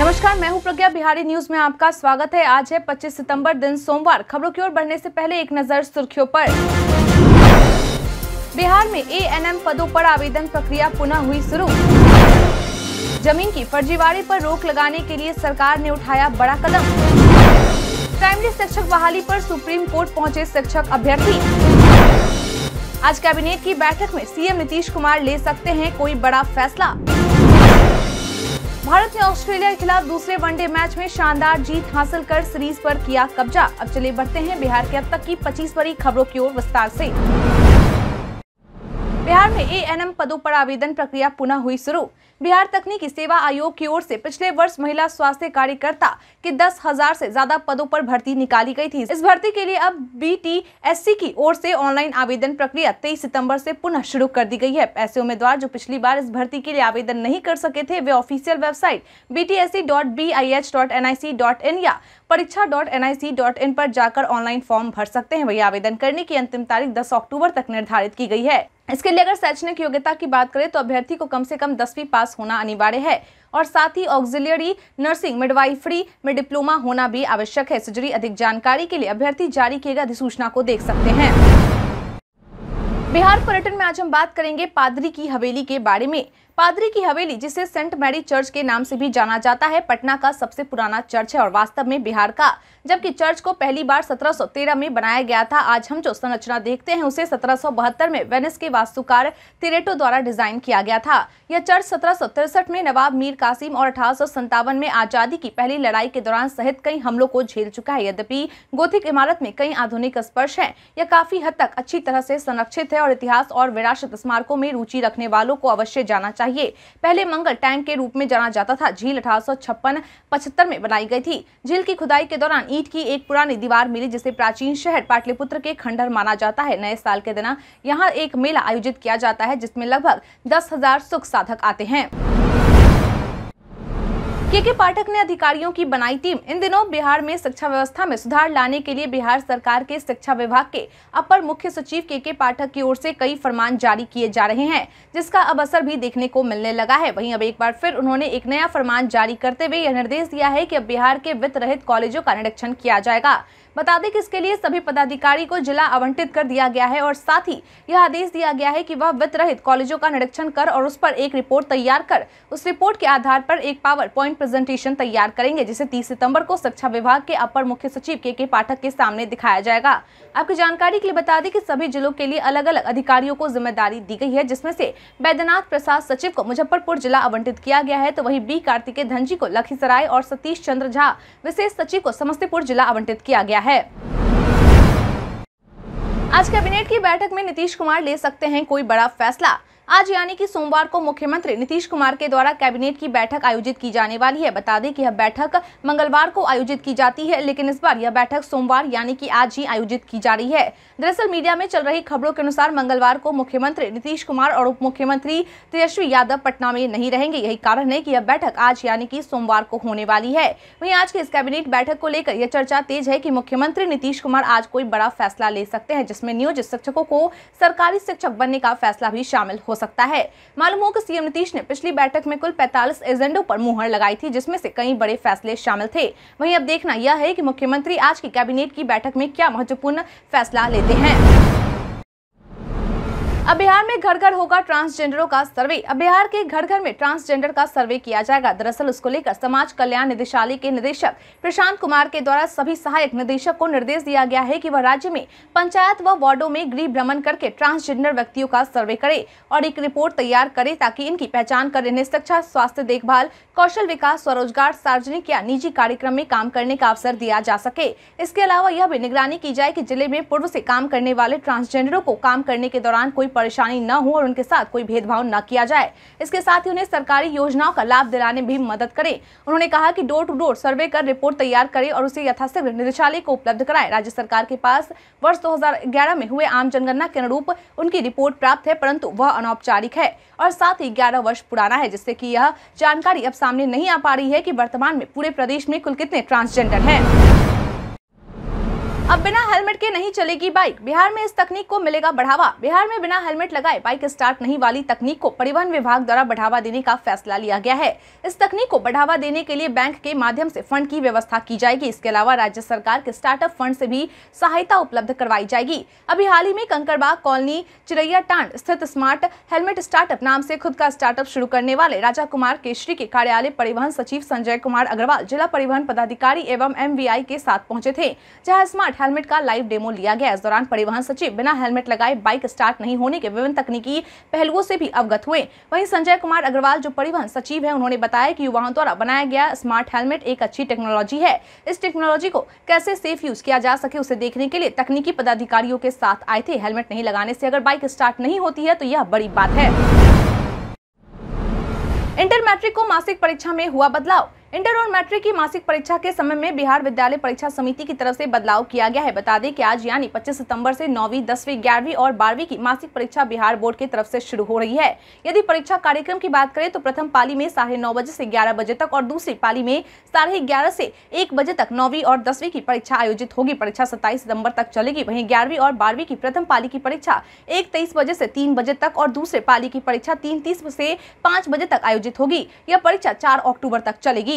नमस्कार मैं हूं प्रज्ञा बिहारी न्यूज में आपका स्वागत है आज है 25 सितंबर दिन सोमवार खबरों की ओर बढ़ने से पहले एक नजर सुर्खियों पर बिहार में एएनएम पदों पर आवेदन प्रक्रिया पुनः हुई शुरू जमीन की फर्जीवाड़ी पर रोक लगाने के लिए सरकार ने उठाया बड़ा कदम प्राइमरी शिक्षक बहाली आरोप सुप्रीम कोर्ट पहुँचे शिक्षक अभ्यर्थी आज कैबिनेट की बैठक में सीएम नीतीश कुमार ले सकते हैं कोई बड़ा फैसला भारत ने ऑस्ट्रेलिया के खिलाफ दूसरे वनडे मैच में शानदार जीत हासिल कर सीरीज पर किया कब्जा अब चले बढ़ते हैं बिहार के अब तक की पच्चीस बड़ी खबरों की ओर विस्तार से बिहार में एएनएम पदों पर आवेदन प्रक्रिया पुनः हुई शुरू बिहार तकनीकी सेवा आयोग की ओर से पिछले वर्ष महिला स्वास्थ्य कार्यकर्ता के दस हजार से ज्यादा पदों पर भर्ती निकाली गई थी इस भर्ती के लिए अब बीटीएससी की ओर से ऑनलाइन आवेदन प्रक्रिया तेईस सितम्बर से पुनः शुरू कर दी गई है ऐसे उम्मीदवार जो पिछली बार इस भर्ती के लिए आवेदन नहीं कर सके थे वे ऑफिशियल वेबसाइट बी या परीक्षा.nic.in पर जाकर ऑनलाइन फॉर्म भर सकते हैं वही आवेदन करने की अंतिम तारीख 10 अक्टूबर तक निर्धारित की गई है इसके लिए अगर शैक्षणिक योग्यता की बात करें तो अभ्यर्थी को कम से कम दसवीं पास पास होना अनिवार्य है और साथ ही ऑक्सिलियरी नर्सिंग मिडवाइफरी में डिप्लोमा होना भी आवश्यक है से अधिक जानकारी के लिए अभ्यर्थी जारी किए गए अधिसूचना को देख सकते हैं बिहार पर्यटन में आज हम बात करेंगे पादरी की हवेली के बारे में पादरी की हवेली जिसे सेंट मैरी चर्च के नाम से भी जाना जाता है पटना का सबसे पुराना चर्च है और वास्तव में बिहार का जबकि चर्च को पहली बार 1713 में बनाया गया था आज हम जो संरचना देखते हैं उसे 1772 में वेनिस के वास्तुकार तिरेटो द्वारा डिजाइन किया गया था यह चर्च सत्रह में नवाब मीर कासिम और अठारह में आजादी की पहली लड़ाई के दौरान सहित कई हमलों को झेल चुका है यद्यपि गोथिक इमारत में कई आधुनिक स्पर्श है यह काफी हद तक अच्छी तरह से संरक्षित है और इतिहास और विरासत स्मारकों में रुचि रखने वालों को अवश्य जाना चाहिए चाहिए पहले मंगल टैंक के रूप में जाना जाता था झील अठारह सौ में बनाई गई थी झील की खुदाई के दौरान ईट की एक पुरानी दीवार मिली जिसे प्राचीन शहर पाटलिपुत्र के खंडर माना जाता है नए साल के दिना यहाँ एक मेला आयोजित किया जाता है जिसमें लगभग दस हजार सुख साधक आते हैं के के पाठक ने अधिकारियों की बनाई टीम इन दिनों बिहार में शिक्षा व्यवस्था में सुधार लाने के लिए बिहार सरकार के शिक्षा विभाग के अपर मुख्य सचिव के के पाठक की ओर से कई फरमान जारी किए जा रहे हैं जिसका अब असर भी देखने को मिलने लगा है वहीं अब एक बार फिर उन्होंने एक नया फरमान जारी करते हुए यह निर्देश दिया है की अब बिहार के वित्त रहित कॉलेजों का निरीक्षण किया जाएगा बता दें कि इसके लिए सभी पदाधिकारी को जिला आवंटित कर दिया गया है और साथ ही यह आदेश दिया गया है कि वह वित्त रहित कॉलेजों का निरीक्षण कर और उस पर एक रिपोर्ट तैयार कर उस रिपोर्ट के आधार पर एक पावर पॉइंट प्रेजेंटेशन तैयार करेंगे जिसे तीस सितम्बर को शिक्षा विभाग के अपर मुख्य सचिव के के पाठक के सामने दिखाया जाएगा आपकी जानकारी के लिए बता दें की सभी जिलों के लिए अलग अलग अधिकारियों को जिम्मेदारी दी गई है जिसमे से बैद्यनाथ प्रसाद सचिव को मुजफ्फरपुर जिला आवंटित किया गया है तो वही बी कार्तिकेय धनजी को लखीसराय और सतीश चंद्र झा विशेष सचिव को समस्तीपुर जिला आवंटित किया गया है है आज कैबिनेट की बैठक में नीतीश कुमार ले सकते हैं कोई बड़ा फैसला आज यानी कि सोमवार को मुख्यमंत्री नीतीश कुमार के द्वारा कैबिनेट की बैठक आयोजित की जाने वाली है बता दें कि यह बैठक मंगलवार को आयोजित की जाती है लेकिन इस बार यह बैठक सोमवार यानी कि आज ही आयोजित की जा रही है दरअसल मीडिया में चल रही खबरों के अनुसार मंगलवार को मुख्यमंत्री नीतीश कुमार और उप मुख्यमंत्री तेजस्वी यादव पटना में नहीं रहेंगे यही कारण है की यह बैठक आज यानी की सोमवार को होने वाली है वही आज की इस कैबिनेट बैठक को लेकर यह चर्चा तेज है की मुख्यमंत्री नीतीश कुमार आज कोई बड़ा फैसला ले सकते हैं जिसमे नियोजित शिक्षकों को सरकारी शिक्षक बनने का फैसला भी शामिल हो सकता है मालूम हो कि सीएम नीतीश ने पिछली बैठक में कुल 45 एजेंडों पर मुहर लगाई थी जिसमें से कई बड़े फैसले शामिल थे वहीं अब देखना यह है कि मुख्यमंत्री आज की कैबिनेट की बैठक में क्या महत्वपूर्ण फैसला लेते हैं अब बिहार में घर घर होगा ट्रांसजेंडरों का सर्वे अब बिहार के घर घर में ट्रांसजेंडर का सर्वे किया जाएगा दरअसल उसको लेकर समाज कल्याण निदेशालय के निदेशक प्रशांत कुमार के द्वारा सभी सहायक निदेशक को निर्देश दिया गया है कि वह राज्य में पंचायत व वार्डो में गृह भ्रमण करके ट्रांसजेंडर व्यक्तियों का सर्वे करे और एक रिपोर्ट तैयार करे ताकि इनकी पहचान कर इन्हें शिक्षा स्वास्थ्य देखभाल कौशल विकास स्वरोजगार सार्वजनिक या निजी कार्यक्रम में काम करने का अवसर दिया जा सके इसके अलावा यह भी निगरानी की जाए की जिले में पूर्व ऐसी काम करने वाले ट्रांसजेंडरों को काम करने के दौरान कोई परेशानी न हो और उनके साथ कोई भेदभाव न किया जाए इसके साथ ही उन्हें सरकारी योजनाओं का लाभ दिलाने में भी मदद करे उन्होंने कहा की डोर टू डोर सर्वे कर रिपोर्ट तैयार करे और उसे यथाशीघ्र निदेशालय को उपलब्ध कराए राज्य सरकार के पास वर्ष दो में हुए आम जनगणना के अनुरूप उनकी रिपोर्ट प्राप्त है परंतु वह अनौपचारिक है और साथ ही 11 वर्ष पुराना है जिससे कि यह जानकारी अब सामने नहीं आ पा रही है कि वर्तमान में पूरे प्रदेश में कुल कितने ट्रांसजेंडर हैं अब बिना हेलमेट के नहीं चलेगी बाइक बिहार में इस तकनीक को मिलेगा बढ़ावा बिहार में बिना हेलमेट लगाए बाइक स्टार्ट नहीं वाली तकनीक को परिवहन विभाग द्वारा बढ़ावा देने का फैसला लिया गया है इस तकनीक को बढ़ावा देने के लिए बैंक के माध्यम से फंड की व्यवस्था की जाएगी इसके अलावा राज्य सरकार के स्टार्टअप फंड से भी सहायता उपलब्ध करवाई जाएगी अभी हाल ही में कंकड़बाग कॉलोनी चिरैया टांड स्थित स्मार्ट हेलमेट स्टार्टअप नाम से खुद का स्टार्टअप शुरू करने वाले राजा कुमार केसरी के कार्यालय परिवहन सचिव संजय कुमार अग्रवाल जिला परिवहन पदाधिकारी एवं एम के साथ पहुंचे थे जहाँ स्मार्ट हेलमेट का लाइव डेमो लिया गया इस दौरान परिवहन सचिव बिना हेलमेट लगाए बाइक स्टार्ट नहीं होने के विभिन्न तकनीकी पहलुओं से भी अवगत हुए वहीं संजय कुमार अग्रवाल जो परिवहन सचिव है उन्होंने बताया कि युवाओं द्वारा बनाया गया स्मार्ट हेलमेट एक अच्छी टेक्नोलॉजी है इस टेक्नोलॉजी को कैसे सेफ यूज किया जा सके उसे देखने के लिए तकनीकी पदाधिकारियों के साथ आए थे हेलमेट नहीं लगाने से अगर बाइक स्टार्ट नहीं होती है तो यह बड़ी बात है इंटर मैट्रिक को मासिक परीक्षा में हुआ बदलाव इंटर और मैट्रिक की मासिक परीक्षा के समय में बिहार विद्यालय परीक्षा समिति की तरफ से बदलाव किया गया है बता दें कि आज यानी 25 सितंबर से नौवीं दसवीं ग्यारहवीं और बारहवीं की मासिक परीक्षा बिहार बोर्ड की तरफ से शुरू हो रही है यदि परीक्षा कार्यक्रम की बात करें तो प्रथम पाली में साढ़े नौ बजे से ग्यारह बजे तक और दूसरी पाली में साढ़े ग्यारह से एक बजे तक नौवीं और दसवीं की परीक्षा आयोजित होगी परीक्षा सत्ताईस सितम्बर तक चलेगी वहीं ग्यारहवीं और बारहवीं की प्रथम पाली की परीक्षा एक तेईस बजे से तीन बजे तक और दूसरे पाली की परीक्षा तीन तीस से पाँच बजे तक आयोजित होगी यह परीक्षा चार अक्टूबर तक चलेगी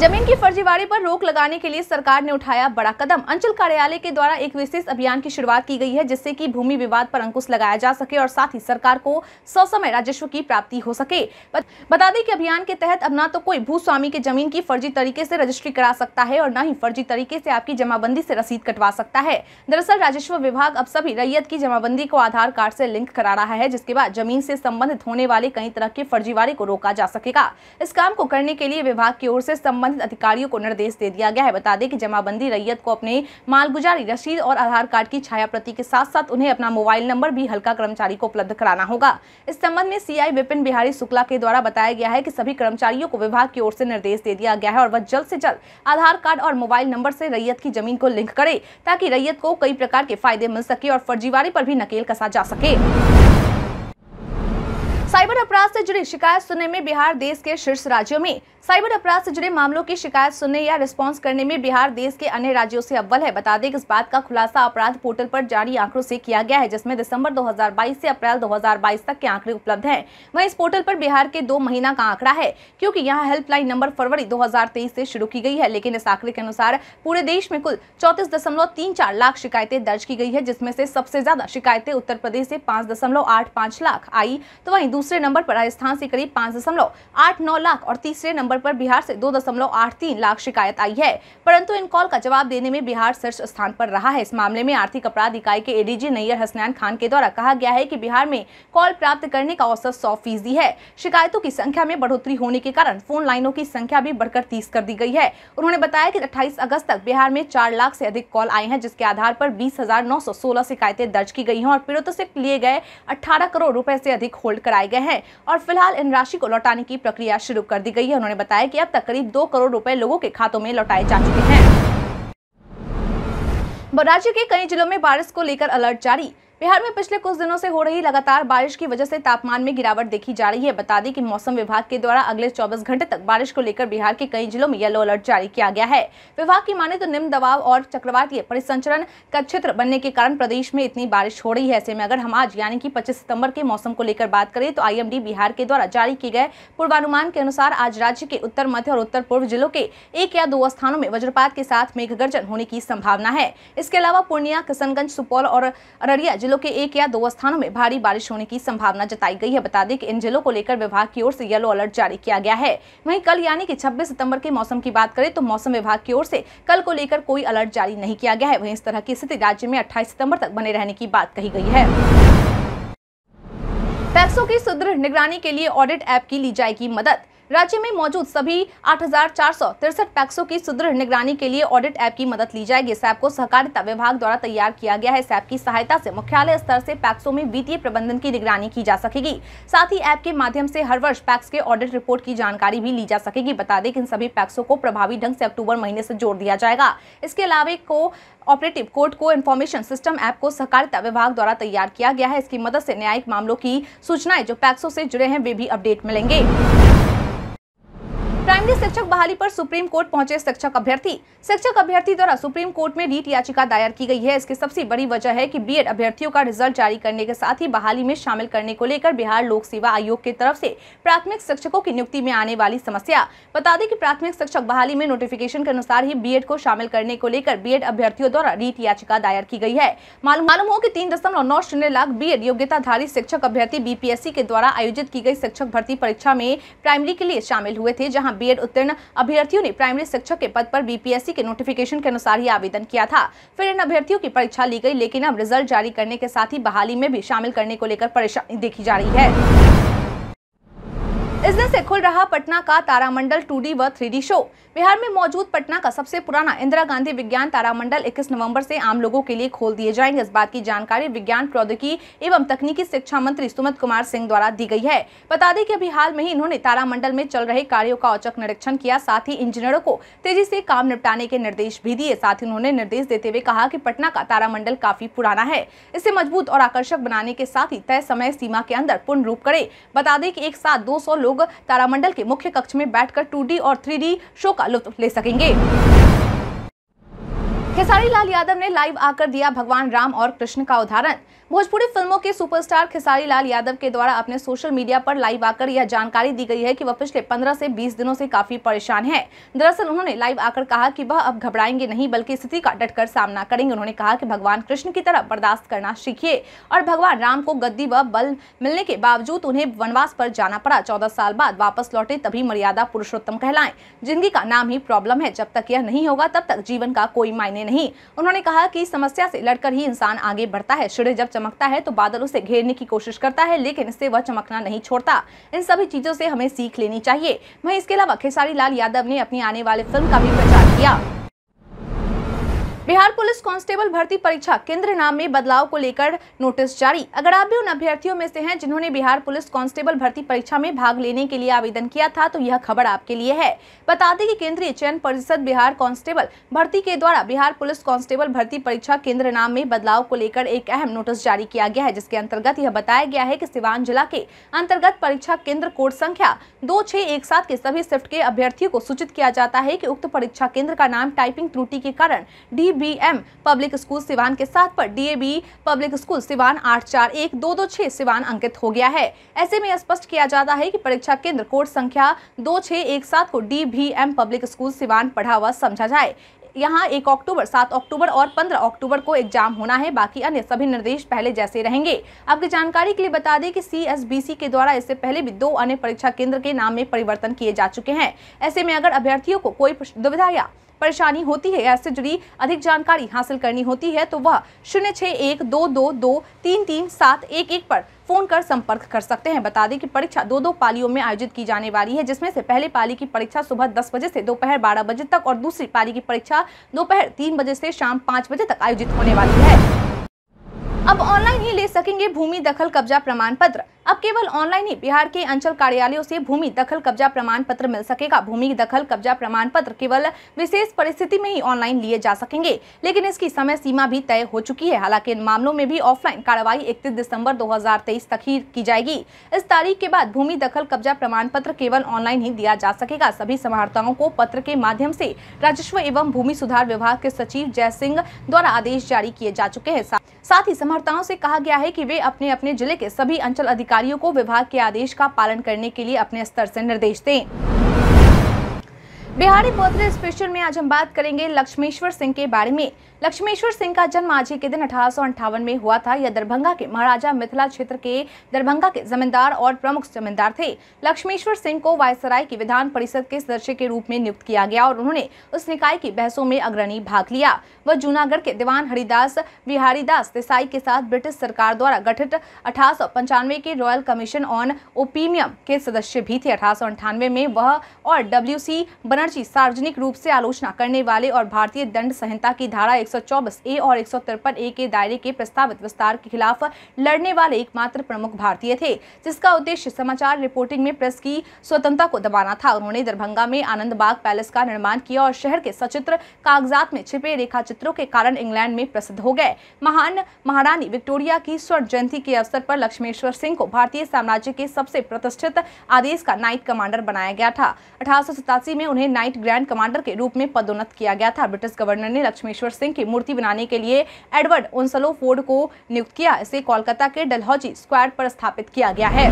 जमीन की फर्जीवाड़ी पर रोक लगाने के लिए सरकार ने उठाया बड़ा कदम अंचल कार्यालय के द्वारा एक विशेष अभियान की शुरुआत की गई है जिससे कि भूमि विवाद पर अंकुश लगाया जा सके और साथ ही सरकार को ससमय राजस्व की प्राप्ति हो सके बता दें कि अभियान के तहत अब ना तो कोई भूस्वामी के जमीन की फर्जी तरीके से रजिस्ट्री करा सकता है और न ही फर्जी तरीके से आपकी जमाबंदी से रसीद कटवा सकता है दरअसल राजस्व विभाग अब सभी रैयत की जमाबंदी को आधार कार्ड से लिंक करा रहा है जिसके बाद जमीन से संबंधित होने वाले कई तरह के फर्जीवाड़े को रोका जा सकेगा इस काम को करने के लिए विभाग की ओर से संबंधित संबंधित अधिकारियों को निर्देश दे दिया गया है बता दें कि जमाबंदी रैयत को अपने मालगुजारी रसीद और आधार कार्ड की छाया प्रति के साथ साथ उन्हें अपना मोबाइल नंबर भी हल्का कर्मचारी को उपलब्ध कराना होगा इस संबंध में सीआई विपिन बिहारी शुक्ला के द्वारा बताया गया है की सभी कर्मचारियों को विभाग की ओर से निर्देश दे दिया गया है और वह जल्द से जल्द आधार कार्ड और मोबाइल नंबर से रैयत की जमीन को लिंक करे ताकि रैयत को कई प्रकार के फायदे मिल सके और फर्जीवारी पर भी नकेल कसा जा सके साइबर अपराध से जुड़ी शिकायत सुनने में बिहार देश के शीर्ष राज्यों में साइबर अपराध से जुड़े मामलों की शिकायत सुनने या रिस्पांस करने में बिहार देश के अन्य राज्यों से अव्वल है बता दें कि इस बात का खुलासा अपराध पोर्टल पर जारी आंकड़ों से किया गया है जिसमें दिसंबर 2022 से अप्रैल 2022 तक के आंकड़े उपलब्ध है वही इस पोर्टल पर बिहार के दो महीना का आंकड़ा है क्यूँकी यहाँ हेल्पलाइन नंबर फरवरी दो से शुरू की गई है लेकिन इस आंकड़े के अनुसार पूरे देश में कुल चौतीस लाख शिकायतें दर्ज की गई है जिसमें से सबसे ज्यादा शिकायतें उत्तर प्रदेश से पांच लाख आई तो वही दूसरे दूसरे नंबर पर राजस्थान से करीब पाँच दशमलव आठ नौ लाख और तीसरे नंबर पर बिहार से दो दशमलव आठ तीन लाख शिकायत आई है परंतु इन कॉल का जवाब देने में बिहार शीर्ष स्थान पर रहा है इस मामले में आर्थिक अपराध इकाई के एडीजी नैयर हसनैन खान के द्वारा कहा गया है की बिहार में कॉल प्राप्त करने का औसत सौ फीसदी है शिकायतों की संख्या में बढ़ोतरी होने के कारण फोन लाइनों की संख्या भी बढ़कर तीस कर दी गई है उन्होंने बताया की अट्ठाईस अगस्त तक बिहार में चार लाख से अधिक कॉल आए हैं जिसके आधार पर बीस हजार नौ सौ सोलह शिकायतें दर्ज की गई हैं और पीड़ितों से लिए गए अठारह करोड़ रुपए से अधिक होल्ड कराए गए हैं है और फिलहाल इन राशि को लौटाने की प्रक्रिया शुरू कर दी गई है उन्होंने बताया कि अब तक करीब दो करोड़ रुपए लोगों के खातों में लौटाए जा चुके हैं राज्य के कई जिलों में बारिश को लेकर अलर्ट जारी बिहार में पिछले कुछ दिनों से हो रही लगातार बारिश की वजह से तापमान में गिरावट देखी जा रही है बता दें कि मौसम विभाग के द्वारा अगले 24 घंटे तक बारिश को लेकर बिहार के कई जिलों में येलो अलर्ट जारी किया गया है विभाग की माने तो निम्न दबाव और चक्रवातीय परिसंचरण का क्षेत्र बनने के कारण प्रदेश में इतनी बारिश हो रही है ऐसे में अगर हम आज यानी कि पच्चीस सितम्बर के मौसम को लेकर बात करें तो आई बिहार के द्वारा जारी किए गए पूर्वानुमान के अनुसार आज राज्य के उत्तर मध्य और उत्तर पूर्व जिलों के एक या दो स्थानों में वज्रपात के साथ मेघगर्जन होने की संभावना है इसके अलावा पूर्णिया किशनगंज सुपौल और अररिया जिलों के एक या दो स्थानों में भारी बारिश होने की संभावना जताई गई है बता दें कि इन जिलों को लेकर विभाग की ओर से येलो अलर्ट जारी किया गया है वहीं कल यानी कि 26 सितंबर के मौसम की बात करें तो मौसम विभाग की ओर से कल को लेकर कोई अलर्ट जारी नहीं किया गया है वही इस तरह की स्थिति राज्य में अट्ठाईस सितम्बर तक बने रहने की बात कही गयी है पैक्सों की सुदृढ़ निगरानी के लिए ऑडिट ऐप की ली जाएगी मदद राज्य में मौजूद सभी आठ पैक्सों की सुदृढ़ निगरानी के लिए ऑडिट ऐप की मदद ली जाएगी इस को सहकारिता विभाग द्वारा तैयार किया गया है इस की सहायता से मुख्यालय स्तर से पैक्सों में वित्तीय प्रबंधन की निगरानी की जा सकेगी साथ ही ऐप के माध्यम से हर वर्ष पैक्स के ऑडिट रिपोर्ट की जानकारी भी ली जा सकेगी बता दें कि इन सभी पैक्सों को प्रभावी ढंग से अक्टूबर महीने से जोड़ दिया जाएगा इसके अलावा को ऑपरेटिव कोर्ट को इन्फॉर्मेशन सिस्टम ऐप को सहकारिता विभाग द्वारा तैयार किया गया है इसकी मदद से न्यायिक मामलों की सूचनाएं जो पैक्सों से जुड़े हैं वे भी अपडेट मिलेंगे प्राइमरी शिक्षक बहाली पर सुप्रीम कोर्ट पहुंचे शिक्षक अभ्यर्थी शिक्षक अभ्यर्थी द्वारा सुप्रीम कोर्ट में रीट याचिका दायर की गई है इसकी सबसे बड़ी वजह है कि बीएड अभ्यर्थियों का रिजल्ट जारी करने के साथ ही बहाली में शामिल करने को लेकर बिहार लोक सेवा आयोग की तरफ से प्राथमिक शिक्षकों की नियुक्ति में आने वाली समस्या बता दें की प्राथमिक शिक्षक बहाली में नोटिफिकेशन के अनुसार ही बी को शामिल करने को लेकर बी अभ्यर्थियों द्वारा रीट याचिका दायर की गई है मालूम हो की तीन लाख बी योग्यताधारी शिक्षक अभ्यर्थी बीपीएससी के द्वारा आयोजित की गई शिक्षक भर्ती परीक्षा में प्राइमरी के लिए शामिल हुए थे जहाँ बीएड उत्तीर्ण अभ्यर्थियों ने प्राइमरी शिक्षक के पद पर बीपीएससी के नोटिफिकेशन के अनुसार ही आवेदन किया था फिर इन अभ्यर्थियों की परीक्षा ली गई लेकिन अब रिजल्ट जारी करने के साथ ही बहाली में भी शामिल करने को लेकर परेशानी देखी जा रही है इस दिन से खुल रहा पटना का तारामंडल टू डी व थ्री शो बिहार में मौजूद पटना का सबसे पुराना इंदिरा गांधी विज्ञान तारामंडल 21 नवंबर से आम लोगों के लिए खोल दिए जाएंगे इस बात की जानकारी विज्ञान प्रौद्योगिकी एवं तकनीकी शिक्षा मंत्री सुमत कुमार सिंह द्वारा दी गई है बता दें कि अभी हाल में ही इन्होंने तारामंडल में चल रहे कार्यो का औचक निरीक्षण किया साथ ही इंजीनियरों को तेजी से काम निपटाने के निर्देश भी दिए साथ ही उन्होंने निर्देश देते हुए कहा की पटना का तारामंडल काफी पुराना है इसे मजबूत और आकर्षक बनाने के साथ ही तय समय सीमा के अंदर पूर्ण रूप करे बता दें की एक साथ दो लोग तारामंडल के मुख्य कक्ष में बैठकर टू और थ्री शो का लुत्फ तो ले सकेंगे खेसारी लाल यादव ने लाइव आकर दिया भगवान राम और कृष्ण का उदाहरण भोजपुरी फिल्मों के सुपरस्टार खेसारी लाल यादव के द्वारा अपने सोशल मीडिया पर लाइव आकर यह जानकारी दी गई है कि वह पिछले 15 से 20 दिनों से काफी परेशान हैं। दरअसल उन्होंने लाइव आकर कहा कि वह अब घबराएंगे नहीं बल्कि स्थिति का डटकर सामना करेंगे उन्होंने कहा की भगवान कृष्ण की तरह बर्दाश्त करना सीखिए और भगवान राम को गद्दी व बल मिलने के बावजूद उन्हें वनवास पर जाना पड़ा चौदह साल बाद वापस लौटे तभी मर्यादा पुरुषोत्तम कहलाए जिंदगी का नाम ही प्रॉब्लम है जब तक यह नहीं होगा तब तक जीवन का कोई मायने नहीं उन्होंने कहा कि समस्या से लड़कर ही इंसान आगे बढ़ता है सूर्य जब चमकता है तो बादल उसे घेरने की कोशिश करता है लेकिन इससे वह चमकना नहीं छोड़ता इन सभी चीजों से हमें सीख लेनी चाहिए वही इसके अलावा खेसारी लाल यादव ने अपनी आने वाली फिल्म का भी प्रचार किया बिहार पुलिस कांस्टेबल भर्ती परीक्षा केंद्र नाम में बदलाव को लेकर नोटिस जारी अगर आप भी उन अभ्यर्थियों में से हैं जिन्होंने बिहार पुलिस कांस्टेबल भर्ती परीक्षा में भाग लेने के लिए आवेदन किया था तो यह खबर आपके लिए है बता दें कि केंद्रीय चयन परिषद बिहार कांस्टेबल भर्ती के द्वारा बिहार पुलिस कांस्टेबल भर्ती परीक्षा केंद्र नाम में बदलाव को लेकर एक अहम नोटिस जारी किया गया है जिसके अंतर्गत यह बताया गया है की सिवान जिला के अंतर्गत परीक्षा केंद्र कोड संख्या दो छह एक सात के सभी शिफ्ट के अभ्यर्थियों को सूचित किया जाता है की उक्त परीक्षा केंद्र का नाम टाइपिंग त्रुटि के कारण D DABM public school Siwan के साथ पर डीएबी पब्लिक स्कूल सिवान आठ चार एक दो दो छह सिवान अंकित हो गया है ऐसे में स्पष्ट किया जाता है कि परीक्षा केंद्र कोड संख्या दो छह एक सात को डीबीएम पब्लिक स्कूल सिवान पढ़ा हुआ समझा जाए यहाँ एक अक्टूबर सात अक्टूबर और पंद्रह अक्टूबर को एग्जाम होना है बाकी अन्य सभी निर्देश पहले जैसे रहेंगे आपकी जानकारी के लिए बता दें कि सीएसबीसी के द्वारा इससे पहले भी दो अन्य परीक्षा केंद्र के नाम में परिवर्तन किए जा चुके हैं ऐसे में अगर अभ्यर्थियों को कोई दुविधा या परेशानी होती है या इससे जुड़ी अधिक जानकारी हासिल करनी होती है तो वह शून्य छः एक दो दो दो तीन तीन सात एक एक पर फोन कर संपर्क कर सकते हैं बता दें कि परीक्षा दो दो पालियों में आयोजित की जाने वाली है जिसमें से पहले पाली की परीक्षा सुबह दस बजे से दोपहर बारह बजे तक और दूसरी पाली की परीक्षा दोपहर तीन बजे से शाम पाँच बजे तक आयोजित होने वाली है अब ऑनलाइन ही ले सकेंगे भूमि दखल कब्जा प्रमाण पत्र अब केवल ऑनलाइन ही बिहार के अंचल कार्यालयों से भूमि दखल कब्जा प्रमाण पत्र मिल सकेगा भूमि दखल कब्जा प्रमाण पत्र केवल विशेष परिस्थिति में ही ऑनलाइन लिए जा सकेंगे लेकिन इसकी समय सीमा भी तय हो चुकी है हालांकि इन मामलों में भी ऑफलाइन कार्रवाई इकतीस दिसम्बर दो तक ही की जाएगी इस तारीख के बाद भूमि दखल कब्जा प्रमाण पत्र केवल ऑनलाइन ही दिया जा सकेगा सभी समाहताओं को पत्र के माध्यम ऐसी राजस्व एवं भूमि सुधार विभाग के सचिव जय सिंह द्वारा आदेश जारी किए जा चुके हैं साथ ही समर्थाओं से कहा गया है कि वे अपने अपने जिले के सभी अंचल अधिकारियों को विभाग के आदेश का पालन करने के लिए अपने स्तर से निर्देश दें बिहारी बोतले स्पेशल में आज हम बात करेंगे लक्ष्मेश्वर सिंह के बारे में लक्ष्मेश्वर सिंह का जन्म आज ही के दिन अठारह में हुआ था यह दरभंगा के महाराजा मिथिला क्षेत्र के दरभंगा के जमींदार और प्रमुख जमींदार थे लक्ष्मेश्वर सिंह को वायसराय की विधान परिषद के सदस्य के रूप में नियुक्त किया गया और उन्होंने उस निकाय की बहसों में अग्रणी भाग लिया वह जूनागढ़ के दीवान हरिदास बिहारीदास देसाई के साथ ब्रिटिश सरकार द्वारा गठित अठारह के रॉयल कमीशन ऑन ओपिनियम के सदस्य भी थे अठारह में वह और डब्ल्यू सी बनर्जी सार्वजनिक रूप से आलोचना करने वाले और भारतीय दंड संहिता की धारा एक ए और एक ए के दायरे के प्रस्तावित विस्तार के खिलाफ लड़ने वाले एकमात्र प्रमुख भारतीय थे जिसका उद्देश्य समाचार रिपोर्टिंग में प्रेस की स्वतंत्रता को दबाना था उन्होंने दरभंगा में आनंद बाग पैलेस का निर्माण किया और शहर के सचित्र कागजात में छिपे रेखा चित्रों के कारण इंग्लैंड में प्रसिद्ध हो गए महान महारानी विक्टोरिया की स्वर्ण जयंती के अवसर पर लक्ष्मेश्वर सिंह को भारतीय साम्राज्य के सबसे प्रतिष्ठित आदेश का नाइट कमांडर बनाया गया था अठारह में उन्हें नाइट ग्रैंड कमांडर के रूप में पदोन्नत किया गया था ब्रिटिश गवर्नर ने लक्ष्मेश्वर सिंह की मूर्ति बनाने के लिए एडवर्ड ओंसलो फोर्ड को नियुक्त किया इसे कोलकाता के डलहौजी स्क्वायर पर स्थापित किया गया है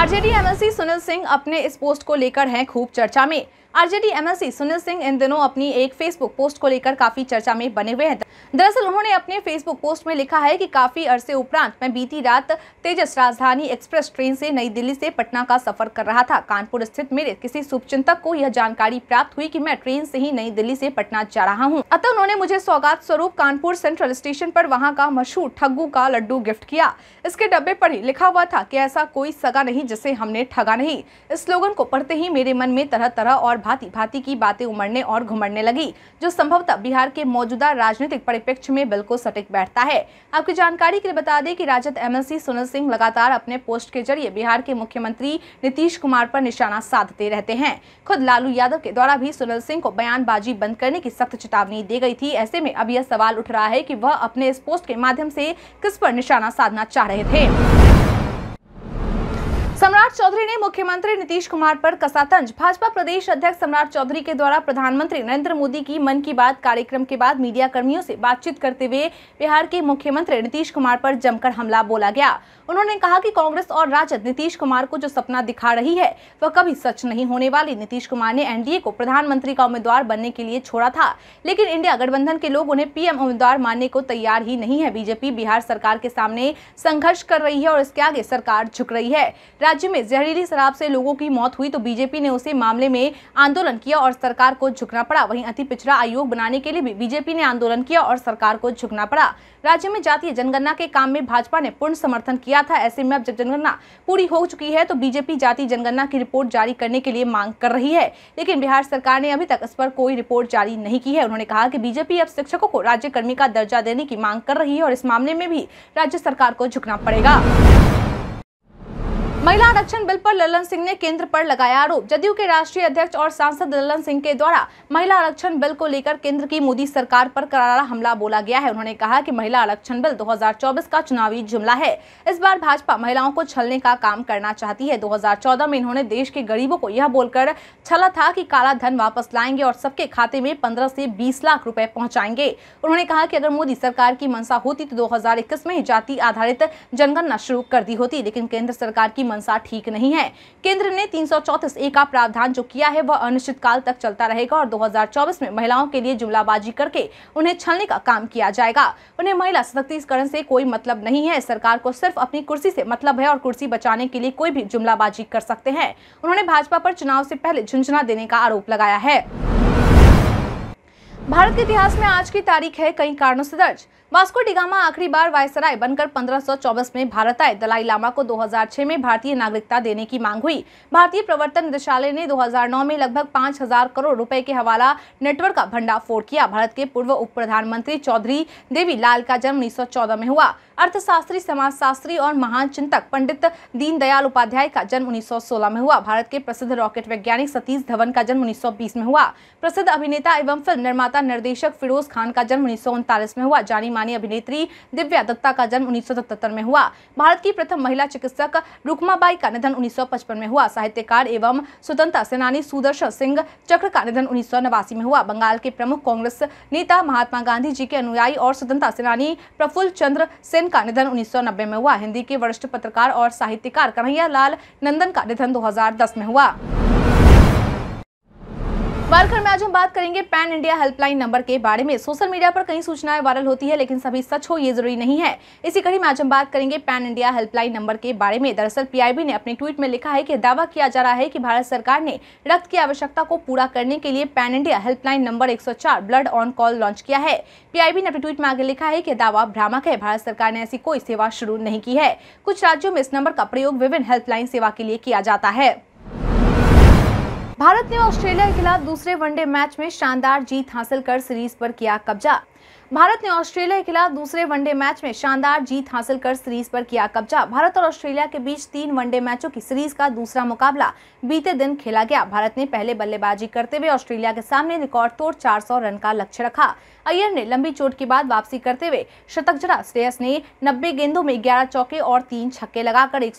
आरजेडी एमएलसी सुनील सिंह अपने इस पोस्ट को लेकर हैं खूब चर्चा में आरजेडी एमएलसी सुनील सिंह इन दिनों अपनी एक फेसबुक पोस्ट को लेकर काफी चर्चा में बने हुए हैं दरअसल उन्होंने अपने फेसबुक पोस्ट में लिखा है कि काफी अरसे उपरांत मैं बीती रात तेजस राजधानी एक्सप्रेस ट्रेन से नई दिल्ली से पटना का सफर कर रहा था कानपुर स्थित मेरे किसी शुभचिंतक को यह जानकारी प्राप्त हुई कि मैं ट्रेन से ही नई दिल्ली से पटना जा रहा हूं। अतः उन्होंने मुझे सौगात स्वरूप कानपुर सेंट्रल स्टेशन पर वहां का मशहूर ठग्गू का लड्डू गिफ्ट किया इसके डब्बे पर ही लिखा हुआ था की ऐसा कोई सगा नहीं जिसे हमने ठगा नहीं इस स्लोगन को पढ़ते ही मेरे मन में तरह तरह और भांति भांति की बातें उमड़ने और घुमड़ने लगी जो संभवतः बिहार के मौजूदा राजनीतिक परिप्रेक्ष्य में बिल्कुल सटीक बैठता है आपकी जानकारी के लिए बता दें कि राजद एमएलसी सुनील सिंह लगातार अपने पोस्ट के जरिए बिहार के मुख्यमंत्री नीतीश कुमार पर निशाना साधते रहते हैं खुद लालू यादव के द्वारा भी सुनील सिंह को बयानबाजी बंद करने की सख्त चेतावनी दी गई थी ऐसे में अब यह सवाल उठ रहा है की वह अपने इस पोस्ट के माध्यम से किस पर निशाना साधना चाह रहे थे सम्राट चौधरी ने मुख्यमंत्री नीतीश कुमार पर कसा तंज भाजपा प्रदेश अध्यक्ष सम्राट चौधरी के द्वारा प्रधानमंत्री नरेंद्र मोदी की मन की बात कार्यक्रम के बाद मीडिया कर्मियों से बातचीत करते हुए बिहार के मुख्यमंत्री नीतीश कुमार पर जमकर हमला बोला गया उन्होंने कहा कि कांग्रेस और राजद नीतीश कुमार को जो सपना दिखा रही है वह कभी सच नहीं होने वाली नीतीश कुमार ने एनडीए को प्रधानमंत्री का उम्मीदवार बनने के लिए छोड़ा था लेकिन इंडिया गठबंधन के लोग उन्हें पीएम उम्मीदवार मानने को तैयार ही नहीं है बीजेपी बिहार सरकार के सामने संघर्ष कर रही है और इसके आगे सरकार झुक रही है राज्य में जहरीली शराब से लोगों की मौत हुई तो बीजेपी ने उसे मामले में आंदोलन किया और सरकार को झुकना पड़ा वहीं अति पिछड़ा आयोग बनाने के लिए भी बीजेपी ने आंदोलन किया और सरकार को झुकना पड़ा राज्य में जातीय जनगणना के काम में भाजपा ने पूर्ण समर्थन किया था ऐसे में अब जब जनगणना पूरी हो चुकी है तो बीजेपी जातीय जनगणना की रिपोर्ट जारी करने के लिए मांग कर रही है लेकिन बिहार सरकार ने अभी तक इस पर कोई रिपोर्ट जारी नहीं की है उन्होंने कहा की बीजेपी अब शिक्षकों को कर्मी का दर्जा देने की मांग कर रही है और इस मामले में भी राज्य सरकार को झुकना पड़ेगा महिला आरक्षण बिल पर ललन सिंह ने केंद्र पर लगाया आरोप जदयू के राष्ट्रीय अध्यक्ष और सांसद ललन सिंह के द्वारा महिला आरक्षण बिल को लेकर केंद्र की मोदी सरकार पर करारा हमला बोला गया है उन्होंने कहा कि महिला आरक्षण बिल 2024 का चुनावी जुमला है इस बार भाजपा महिलाओं को छलने का काम करना चाहती है दो में इन्होंने देश के गरीबों को यह बोलकर छला था की काला धन वापस लाएंगे और सबके खाते में पंद्रह से बीस लाख रूपए पहुँचाएंगे उन्होंने कहा की अगर मोदी सरकार की मंशा होती तो दो में जाति आधारित जनगणना शुरू कर दी होती लेकिन केंद्र सरकार की मनसा ठीक नहीं है केंद्र ने तीन ए का प्रावधान जो किया है वह अनिश्चितकाल तक चलता रहेगा और 2024 में महिलाओं के लिए जुमलाबाजी करके उन्हें छलने का काम किया जाएगा उन्हें महिला सशक्तिकरण से कोई मतलब नहीं है सरकार को सिर्फ अपनी कुर्सी से मतलब है और कुर्सी बचाने के लिए कोई भी जुमलाबाजी कर सकते हैं उन्होंने भाजपा पर चुनाव से पहले झुंझुना देने का आरोप लगाया है भारत के इतिहास में आज की तारीख है कई कारणों से दर्ज वास्को डिगामा आखिरी बार वायसराय बनकर 1524 में भारत आए दलाई लामा को 2006 में भारतीय नागरिकता देने की मांग हुई भारतीय प्रवर्तन निदेशालय ने 2009 में लगभग 5000 करोड़ रुपए के हवाला नेटवर्क का भंडाफोड़ किया भारत के पूर्व उप प्रधानमंत्री चौधरी देवी लाल का जन्म उन्नीस में हुआ अर्थशास्त्री समाजशास्त्री और महान चिंतक पंडित दीनदयाल उपाध्याय का जन्म 1916 में हुआ भारत के प्रसिद्ध रॉकेट वैज्ञानिक सतीश धवन का जन्म 1920 में हुआ प्रसिद्ध अभिनेता एवं फिल्म निर्माता निर्देशक फिरोज खान का जन्म उन्नीस में हुआ जानी मानी अभिनेत्री दिव्या दत्ता का जन्म उन्नीस में हुआ भारत की प्रथम महिला चिकित्सक रुकमाबाई का निधन उन्नीस में हुआ साहित्यकार एवं स्वतंत्रता सेनानी सुदर्शन सिंह चक्र का निधन उन्नीस में हुआ बंगाल के प्रमुख कांग्रेस नेता महात्मा गांधी जी के अनुयायी और स्वतंत्रता सेनानी प्रफुल्ल चंद्र सेन का निधन उन्नीस में हुआ हिंदी के वरिष्ठ पत्रकार और साहित्यकार कन्हैया लाल नंदन का निधन 2010 में हुआ बालखर में आज हम बात करेंगे पैन इंडिया हेल्पलाइन नंबर के बारे में सोशल मीडिया पर कई सूचनाएं वायरल होती है लेकिन सभी सच हो ये जरूरी नहीं है इसी कड़ी में आज हम बात करेंगे पैन इंडिया हेल्पलाइन नंबर के बारे में दरअसल पीआईबी ने अपने ट्वीट में लिखा है कि दावा किया जा रहा है कि भारत सरकार ने रक्त की आवश्यकता को पूरा करने के लिए पैन इंडिया हेल्पलाइन नंबर एक ब्लड ऑन कॉल लॉन्च किया है पीआईबी ने अपने ट्वीट में आगे लिखा है कि दावा भ्रामक है भारत सरकार ने ऐसी कोई सेवा शुरू नहीं की है कुछ राज्यों में इस नंबर का प्रयोग विभिन्न हेल्पलाइन सेवा के लिए किया जाता है भारत ने ऑस्ट्रेलिया के खिलाफ दूसरे वनडे मैच में शानदार जीत हासिल कर सीरीज पर किया कब्जा भारत ने ऑस्ट्रेलिया के खिलाफ दूसरे वनडे मैच में शानदार जीत हासिल कर सीरीज पर किया कब्जा भारत और ऑस्ट्रेलिया के बीच तीन वनडे मैचों की सीरीज का दूसरा मुकाबला बीते दिन खेला गया भारत ने पहले बल्लेबाजी करते हुए ऑस्ट्रेलिया के सामने रिकॉर्ड तोड़ 400 रन का लक्ष्य रखा अय्यर ने लंबी चोट के बाद वापसी करते हुए शतक जड़ा श्रेयस ने नब्बे गेंदों में ग्यारह चौके और तीन छक्के लगाकर एक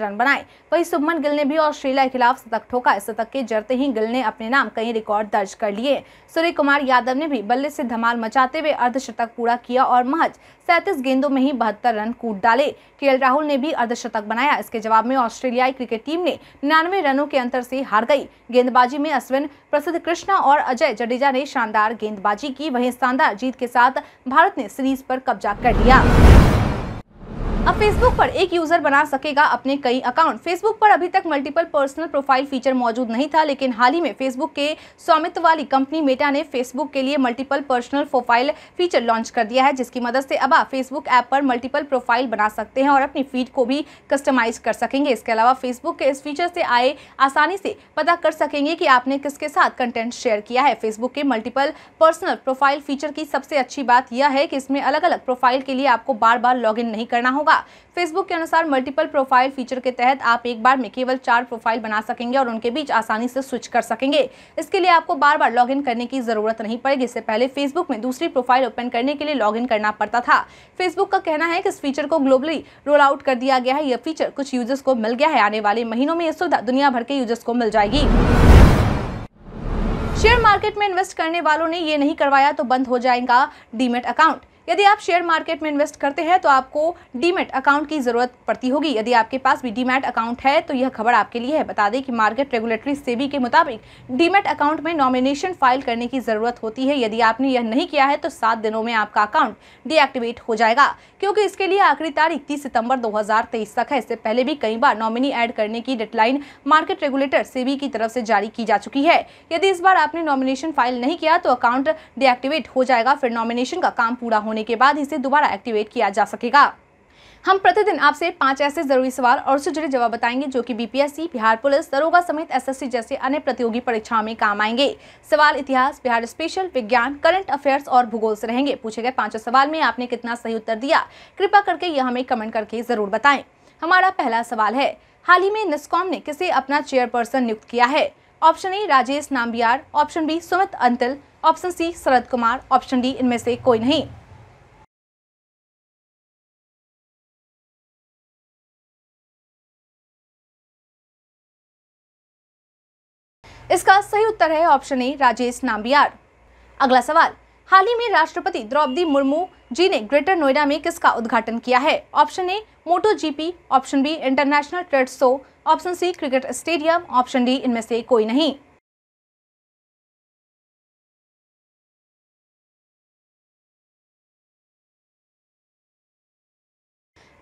रन बनाए वही सुमन गिल ने भी ऑस्ट्रेलिया के खिलाफ शतक ठोका इस शतक के जरते ही गिल ने अपने नाम कई रिकॉर्ड दर्ज कर लिए सूर्य कुमार यादव ने भी बल्ले से धमाल मचाते वे अर्धशतक पूरा किया और महज सैंतीस गेंदों में ही बहत्तर रन कूट डाले के राहुल ने भी अर्धशतक बनाया इसके जवाब में ऑस्ट्रेलियाई क्रिकेट टीम ने निन्यानवे रनों के अंतर से हार गई गेंदबाजी में अश्विन प्रसिद्ध कृष्णा और अजय जडेजा ने शानदार गेंदबाजी की वहीं शानदार जीत के साथ भारत ने सीरीज पर कब्जा कर लिया अब फेसबुक पर एक यूजर बना सकेगा अपने कई अकाउंट फेसबुक पर अभी तक मल्टीपल पर्सनल प्रोफाइल फीचर मौजूद नहीं था लेकिन हाल ही में फेसबुक के स्वामित्व वाली कंपनी मेटा ने फेसबुक के लिए multiple personal profile feature launch कर दिया है जिसकी मदद से अब आप फेसबुक ऐप पर मल्टीपल प्रोफाइल बना सकते हैं और अपनी फीड को भी कस्टमाइज कर सकेंगे इसके अलावा फेसबुक के इस फीचर से आए आसानी से पता कर सकेंगे कि आपने किसके साथ कंटेंट शेयर किया है फेसबुक के मल्टीपल पर्सनल प्रोफाइल फीचर की सबसे अच्छी बात यह है कि इसमें अलग अलग प्रोफाइल के लिए आपको बार बार लॉग नहीं करना होगा होगा फेसबुक के अनुसार मल्टीपल प्रोफाइल फीचर के तहत आप एक बार में केवल चार प्रोफाइल बना सकेंगे और उनके बीच आसानी से स्विच कर सकेंगे इसके लिए आपको बार बार लॉगिन करने की जरूरत नहीं पड़ेगी इससे पहले फेसबुक में दूसरी प्रोफाइल ओपन करने के लिए लॉगिन करना पड़ता था फेसबुक का कहना है कि इस फीचर को ग्लोबली रोल आउट कर दिया गया है यह फीचर कुछ यूजर्स को मिल गया है आने वाले महीनों में यह सुविधा दुनिया भर के यूजर्स को मिल जाएगी शेयर मार्केट में इन्वेस्ट करने वालों ने ये नहीं करवाया तो बंद हो जाएगा डीमेट अकाउंट यदि आप शेयर मार्केट में इन्वेस्ट करते हैं तो आपको डीमेट अकाउंट की ज़रूरत पड़ती होगी यदि आपके पास भी डीमेट अकाउंट है तो यह खबर आपके लिए है बता दें कि मार्केट रेगुलेटरी सेबी के मुताबिक डीमेट अकाउंट में नॉमिनेशन फाइल करने की ज़रूरत होती है यदि आपने यह नहीं किया है तो सात दिनों में आपका अकाउंट डीएक्टिवेट हो जाएगा क्योंकि इसके लिए आखिरी तारीख तीस सितंबर दो तक है इससे पहले भी कई बार नॉमिनी एड करने की डेडलाइन मार्केट रेगुलेटर सेबी की तरफ से जारी की जा चुकी है यदि इस बार आपने नॉमिनेशन फाइल नहीं किया तो अकाउंट डीएक्टिवेट हो जाएगा फिर नॉमिनेशन का काम पूरा होने के बाद इसे दोबारा एक्टिवेट किया जा सकेगा हम प्रतिदिन आपसे पांच ऐसे जरूरी सवाल और उससे जुड़े जवाब बताएंगे जो कि बीपीएससी बिहार पुलिस दरोगा समेत एसएससी जैसे अन्य प्रतियोगी परीक्षाओं में काम आएंगे सवाल इतिहास बिहार स्पेशल विज्ञान करंट अफेयर्स और भूगोल से रहेंगे पूछे गए पांचों सवाल में आपने कितना सही उत्तर दिया कृपा करके यह हमें कमेंट करके जरूर बताए हमारा पहला सवाल है हाल ही में निस्कॉम ने किसे अपना चेयरपर्सन नियुक्त किया है option A Rajesh Nambiar option B Sumit Antil option C Sharad Kumar option D इनमें से कोई नहीं इसका सही उत्तर है ऑप्शन ए राजेश नाम्बियार अगला सवाल हाल ही में राष्ट्रपति द्रौपदी मुर्मू जी ने ग्रेटर नोएडा में किसका उद्घाटन किया है option A Moto GP option B international trade show option C cricket stadium option D इनमें से कोई नहीं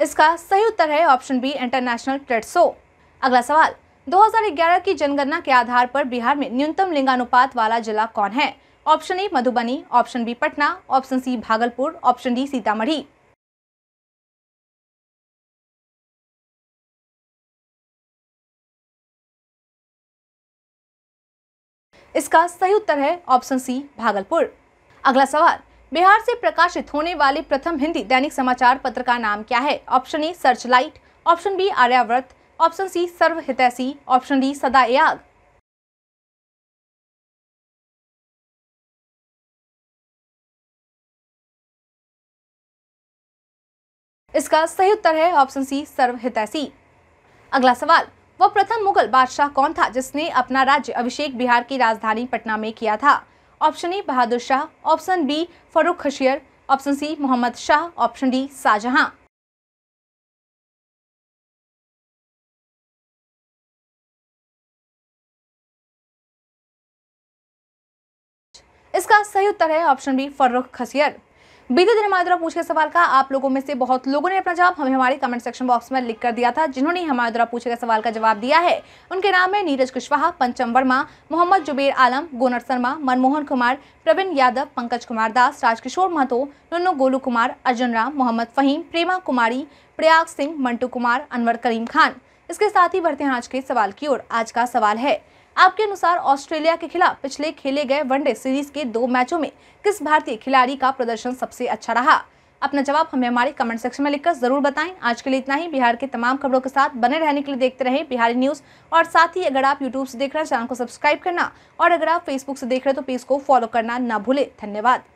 इसका सही उत्तर है option B international trade show अगला सवाल 2011 की जनगणना के आधार पर बिहार में न्यूनतम लिंगानुपात वाला जिला कौन है option A Madhubani option B Patna option C Bhagalpur option D Sitamarhi इसका सही उत्तर है ऑप्शन सी भागलपुर अगला सवाल बिहार से प्रकाशित होने वाले प्रथम हिंदी दैनिक समाचार पत्र का नाम क्या है option A search light option B Aryavarta option C Sarvahitaishi option D सदा याग इसका सही उत्तर है ऑप्शन सी सर्वहितैषी अगला सवाल वह प्रथम मुगल बादशाह कौन था जिसने अपना राज्य अभिषेक बिहार की राजधानी पटना में किया था option A Bahadur Shah option B Farrukhsiyar option C Mohammad Shah option D Shahjahan इसका सही उत्तर है ऑप्शन बी फर्रुख खसियर बीते दिन हमारे द्वारा पूछे सवाल का आप लोगों में से बहुत लोगों ने अपना जवाब हमें हमारे कमेंट सेक्शन बॉक्स में लिख कर दिया था जिन्होंने हमारे द्वारा पूछे गए सवाल का जवाब दिया है उनके नाम है नीरज कुशवाहा पंचम वर्मा मोहम्मद जुबेर आलम गोनर शर्मा मनमोहन कुमार प्रवीण यादव पंकज कुमार दास राजकिशोर महतो नन्नो गोलू कुमार अर्जुन राम मोहम्मद फहीम प्रेमा कुमारी प्रयाग सिंह मंटू कुमार अनवर करीम खान इसके साथ ही बढ़ते हैं आज के सवाल की ओर आज का सवाल है आपके अनुसार ऑस्ट्रेलिया के खिलाफ पिछले खेले गए वनडे सीरीज के दो मैचों में किस भारतीय खिलाड़ी का प्रदर्शन सबसे अच्छा रहा अपना जवाब हमें हमारे कमेंट सेक्शन में लिखकर जरूर बताएं आज के लिए इतना ही बिहार के तमाम खबरों के साथ बने रहने के लिए देखते रहें बिहारी न्यूज और साथ ही अगर आप यूट्यूब से देख रहे हैं चैनल को सब्सक्राइब करना और अगर आप फेसबुक से देख रहे हैं तो पेज को फॉलो करना ना भूले धन्यवाद